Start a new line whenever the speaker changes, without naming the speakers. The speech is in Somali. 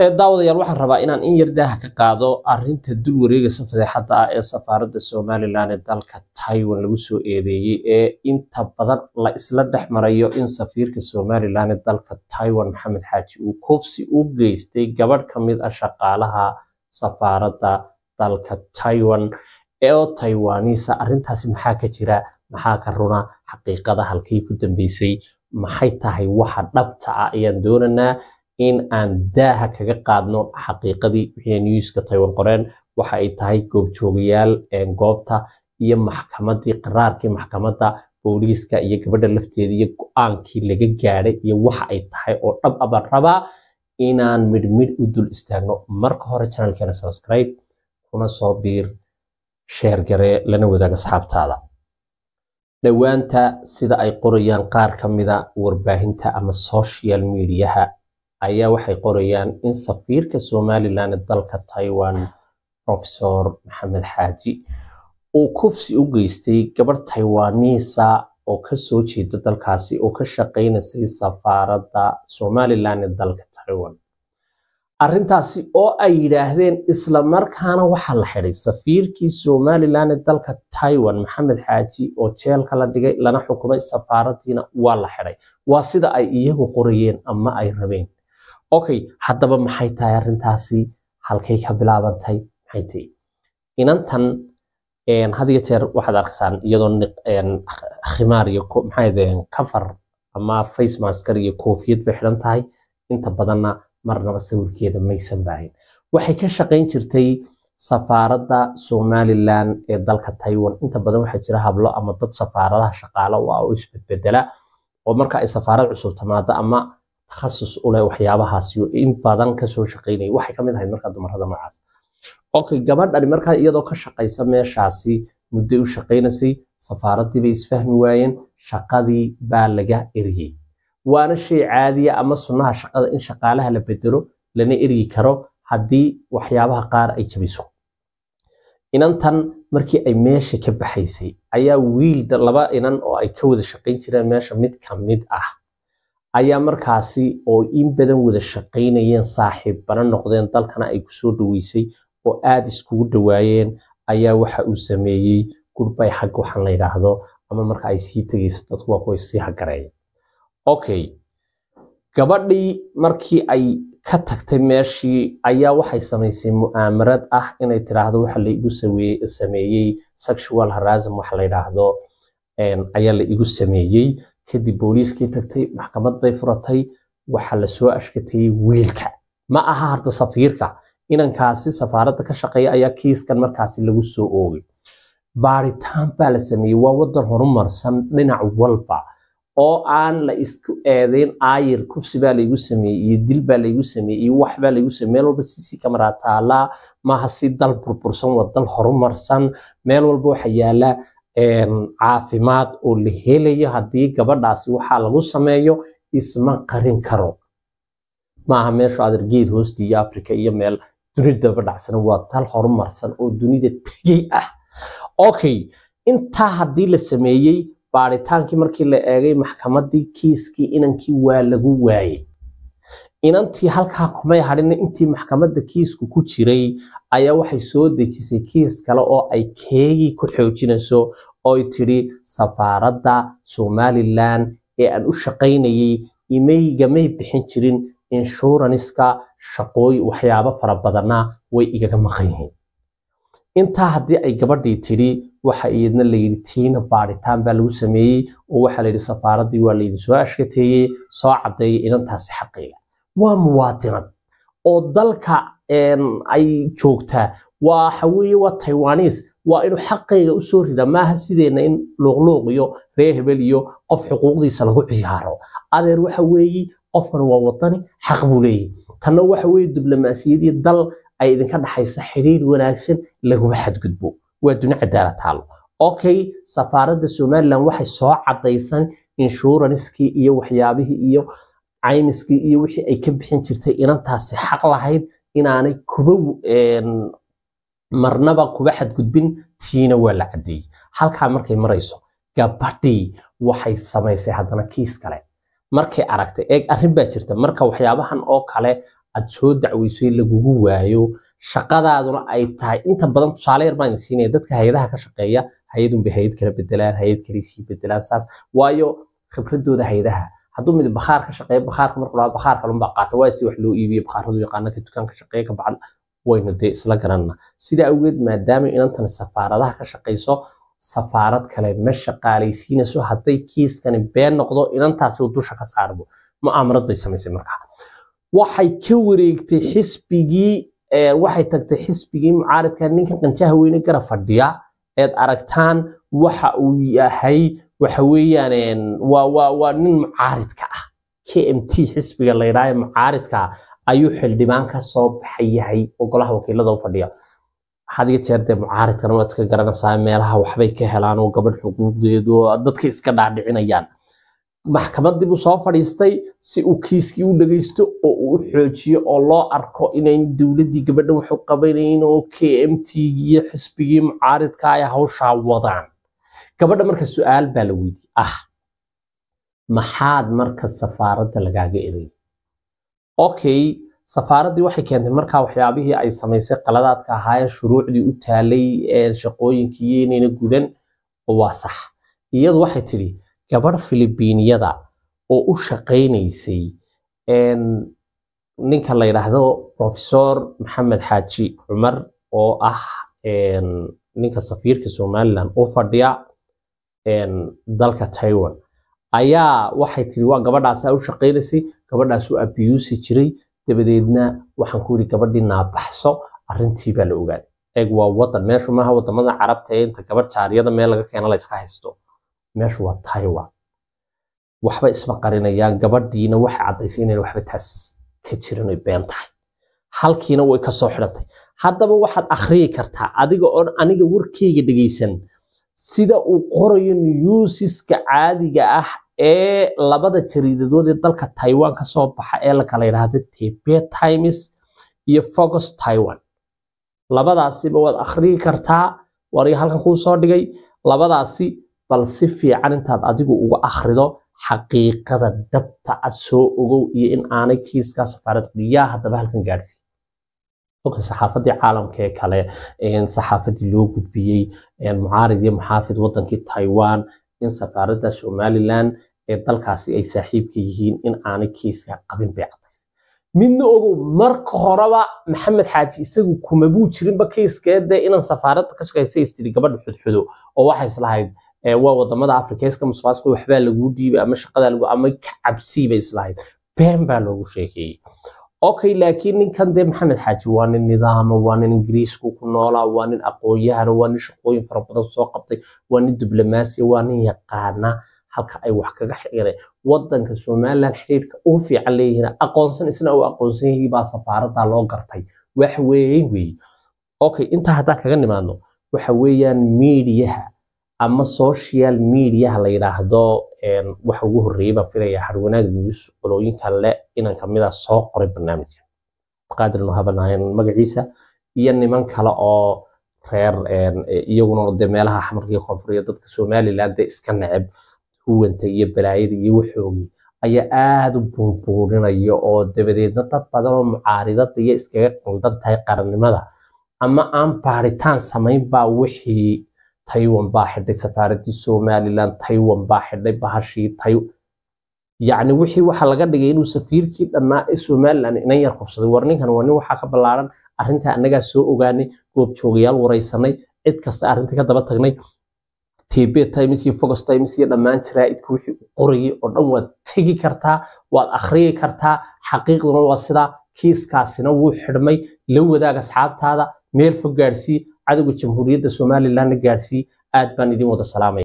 daawadayaal waxaan rabaa inaan in yardaaha ka qaado arinta dul wareegaysa fadeexadda ah ee safaaradda somalilan ee dalka taiwan lagu soo eedeeyey ee inta badan la isla dhex marayo in safiirka somalilan ee dalka taiwan maxamed xaaji uu kofsi u geystay gabadh ka mid ah shaqaalaha safaaradda dalka taiwan oo taiwanisa arintaasi maxaa ka jira maxaa ka runa xaqiiqada halkii ku dambeysay maxay tahay waxa dhabta ah ayaan doonanaa in aan daaha kaga qaadno xaqiiqadii wixii newska taiwan qoreen waxa ay tahay goobjoogayaal goobta iyo maxkamadii qaraarkii maxkamadda booliiska iyo gabadha lafteeda iyo go-aankii laga gaaday iyo waxa ay tahay oo dhab abaan rabaa inaan midhmidh u dul istaagno marka hore janalkeena subscribe kuna soo biir sheer garee lana wadaag asxaabtaada dhowaanta sida ay qorayaan qaar ka mida warbaahinta ama social mediaha ayaa waxay qorayaan in safiirka somalilan ee dalka taiwan profesor maxamed xaaji uu kufsi u geystay gabarh taiwanisa oo kasoo jeeda dalkaasi oo ka shaqaynaysay safaaradda somalilan ee dalka taiwan arintaasi oo ay yidhaahdeen isla markaana waxaa la xidhay safiirkii somalilan ee dalka taiwan maxamed xaaji oo jeelka la dhigay lana xukumay safaaraddiina waa la xidhay waa sida ay iyagu qorayeen ama ay rabeen okay haddaba maxay tahay arintaasi halkay ka bilaabantay maxay tahay inantan had jeer waxaad arkaysaan iyadoo khimaar iyo maxay adeen kafar ama face iyo koofiyad bay xidhan tahay inta badanna marnaba sawirkeeda maysan baahin waxay ka shaqayn jirtay safaaradda somalilan ee dalka taiwan inta badan waxaa jira hablo ama dad safaaradaha shaqaalo u ah oo isbedbedela oo marka ay safaarad cusub timaado ama takhasus u leh waxyaabahaasi in badan kasoo shaqaynaya waxay kamid ahayd markaa dumarada noocaas okay gabadhani markaa iyadoo ka shaqaysa meeshaasi mudday u shaqaynaysay safaaradii bay isfahmi waayeen shaqadii baa laga eryey waana shay caadiya ama sunnaha shaqada in shaqaalaha la bedelo lana eryi karo haddii waxyaabaha qaar ay jabiso inantan markii ay meesha ka baxaysay ayaa wiil laba inan oo ay ka wada shaqayn jireen meesha mid ka mid ah ayaa markaasi oo in badan wada shaqaynayeen saaxiibbana noqdeen dalkana ay kusoo dhaweysay oo aada iskugu dhawaayeen ayaa waxa uu sameeyey gurbay xag waxaan la yidhaahdo ama marka ay sii tegayso dadku waa kuwa sii hagareeya okay gabadhii markii ay ka tagtay meeshii ayaa waxay samaysay mu'aamarad ah inay tidhaahdo waxa la sameeyey sexual harasim waxa la yidhaahdo ayaa la sameeyey kadib booliiskii tagtay maxkamad bay furatay waxaa lasoo ashkatiyey wiilka ma aha harda safiirka inankaasi safaaradda ka shaqeeya ayaa kiiskan markaasi lagu soo oogay baaritaan baa la sameeyey waa wadan horumarsan dhinac walba oo aan la isku eedeyn ayir kufsi baa laygu sameeyey iyo dil baa laygu sameeyey iyo waxbaa laygu sameey meel walba sisi kamaraa taalaa maaha si dal burbursan waa dal horumarsan meel walba waxa yaala caafimaad oo la helayo haddii gabadhaasi waxaa lagu sameeyo isma qarin karo maaha meeshu adargeed hoosti iyo africa iyo meel dunidaba dhacsana waa tal horumarsan oo dunida tegey ah okay intaa haddii la sameeyey baadhitaankii markii la eegay maxkamadii kiiskii inankii waa lagu waayey inantii halkaa kumay hadhin intii maxkamadda kiisku ku jiray ayaa waxay soo dejisay kiis kale oo ay keegii ku xoojinayso oy tidhi safaaradda somalilan ee aan u shaqaynayay imeygamay bixin jirin inshuraniska shaqooy waxyaabo fara badanna way igaga maqan intaa haddii ay gabadhii tidhi waxa iyadna layidhi tiina baadhitaan baa lagu sameeyey oo waxaa layidhi safaaraddii waa laydin soo ashkateeyey soo caddeeyay inantaasi xaqiiga waa muwaatinad oo dalka ay joogtaa waxaweye waa taiwanis waa inuu xaqayga usoo rida maaha sideenna in luuqluuq iyo ree hebel iyo qof xuquuqdiisa lagu ciyaaro adeer waxa weeye qofkan waa wadani xaq buu leeyahy tanna waxa weye diblomaasiyadii dal ay idinka dhaxaysa xiriir wanaagsan laguma xadgudbo waa duni cadaala taalo okay safaaradda somalilan waxay soo cadaysan inshuraranskii iyo waxyaabihii iyo caymiskii iyo wixii ay ka bixin jirtay inantaasi xaq lahayd inaanay kuba marnaba kuba xadgudbin tiina waa la caddeeyey halkaa markay marayso gabadhii waxay samaysay haddana kiis kale markay aragtay eeg arrin baa jirta marka waxyaabahan oo kale aad soo dacweysay lagugu waayo shaqadaaduna ay tahay inta badan tusaale yar baan siinaya dadka hay-adaha ka shaqeeya hay-adunbay hay-ad kala bedelaan hay-ad kalaysii bedelaan saas waayo khibradooda hay-adaha hadduu mid bakhaar ka shaqeeyo bakhaarka markuu dhaha bakhaar kalunbaa qaata waa si wax loo iibiye bakhaaradu yaqaana ka dukaan ka shaqeeya ka bacan waynu dee isla garanna sidaa awgeed maadaama inantani safaaradaha ka shaqayso safaarad kale ma shaqaalaysiinayso hadday kiiskani been noqdo inantaasi dusha ka saarbo mu'aamarad bay samaysay markaa waxay ka wareegtay xisbigii waxay tagtay xisbigii mucaaridka ninkan qanjaha weyne gara fadhiya eed aragtaan waxa uu yahay waxa waa nin mucaaridka ah kmt xisbiga la yidhaaha mucaaridkaa ayuu xildhibaan ka soo oo golaha wakiilada u fadhiya hadiyo jeerde mucaaridkana waad iska garanaysaa meelaha waxbay ka helaan oo gabadh xuquuqdeedu dadka iska dhaadhicinayaan maxkamaddii buu soo fadhiistay si uu kiiskii u dhagaysto oo uu u xoojiyo oo loo arko inayn dowladdii gabadhan wax u qabanayn oo kmt iyo xisbigii mucaaridka ay hawshaa wadaan gabadha marka su-aal baa la weydiye ah maxaad marka safaaradda lagaaga eray okay safaaraddii waxay keentay markaa waxyaabihii ay samaysay qaladaadka ahaaye shuruucdii u taalay ee shaqooyinkii inayna gudan waa sax iyadu waxay tidhi gabadh filibiiniyada oo u shaqaynaysay ninka la yidhaahdo profesor maxamed xaaji cumar oo ah ninka safiirka somalilan u fadhiya dalka taiwan ayaa waxay tiri waa gabadhaasaa u shaqaynaysay gabadhaas u abiyuusi jiray dabadeedna waxaan ku yidhi gabadhii naabaxso arrintii baa la ogaaday eeg waa wadan meeshu maaha wadamada carabta ee inta gabadh jaariyada meel laga keena la haysto meeshu waa taiwan waxba isma qarinayaan gabadhiina waxay caddaysay inayna waxba taas ka jirin ay been tahay halkiina way ka xidhantay haddaba waxaad akhriyi kartaa adiga oon aniga warkeyga dhegaysan sida uu qorayo newsiska caadiga ah ee labada jariidadood ee dalka Taiwan kasoo baxa ee la kala yiraahdo Times iyo Focus Taiwan labadaasiba waad akhriyi kartaa waariga halkan kuu soo dhigay labadaasi bal si fiican intaad adigu uga akhrido xaqiiqada dhabta ah soo ogow iyo in aanay kiiskaas safaarad guryaha haddaba halkan gaadhsi saxaafadii caalamka ee kale saxaafadii loo gudbiyey mucaarid iyo muxaafid wadankii taiwan in safaaradda somalilan ee dalkaasi ay saaxiibka yihiin in aanay kiiska qabin bay cadays midna ogow marka horeba maxamed xaaji isagu kumabuu jirinba kiiskeede inaan safaaradda ka shaqaysa istiri gabadha xudxudo oo waxay islahayd waa wadamada afrika iska musuqmaasuqa waxbaa laguu dhiibay ama shaqadaa lagu ama ka cabsii bay islahayd been baa loogu sheekeeyey okay laakiin ninkan dee maxamed xaaji waa nin nidaama waa nin ingiriisku ku noolaa waa nin aqoon-yahana waa nin shaqooyin fara badan soo qabtay waa nin diblomaasiya waa nin yaqaana halka ay wax kaga xigeen wadanka somalilan xiriirka u fiican leeyihiin aqoonsan isna u aqoonsan yihii baa safaarada loo gartay wax weeye weeye okay intaa haddaa kaga nimaadno waxa weeyaan miidiyaha ama social mediaha la yidhaahdo waxa ugu horreeyay baan filayaa xarwanaag muus qolooyinka le inan kamid ah soo qoray barnaamijka qaadir nuhabanaayan magaciisa iyo niman kale oo reer e, iyaguna de meelaha xamarkiiyo ah koonfuriya dadka somaliland dee iska neceb huwanta iyo balaayada iyo waxoogii ayaa aada u buunbuurinaya oo dabadeedna dad badan oo mucaaridada iyo iskaga qaldan tahay qarannimada ama aan baaritaan samayn baa wixii taywan baa xidhay safaaradii somalilan taywan baa xidhay bahashii yacni wixii waxa laga dhigay inuu safiirkii dhannaa ee somalilan inan yar qofsaday war ninkan waa nin waxaa ka ballaaran arrintaa annagaa soo ogaanay goobjoogayaal waraysanay cid kasta arrinta ka daba tagnay tb times iyo fogos times iyo dhammaan jaraa'idka wixii u qorayay oo dhan waad tegi kartaa waad akhriyi kartaa xaqiiqduna waa sidaa kiiskaasina wuu xidhmay la wadaag asxaabtaada meel fog gaadhsii cadowga jamhuuriyadda somalilanna gaadhsii aad baan idin wada salaamaya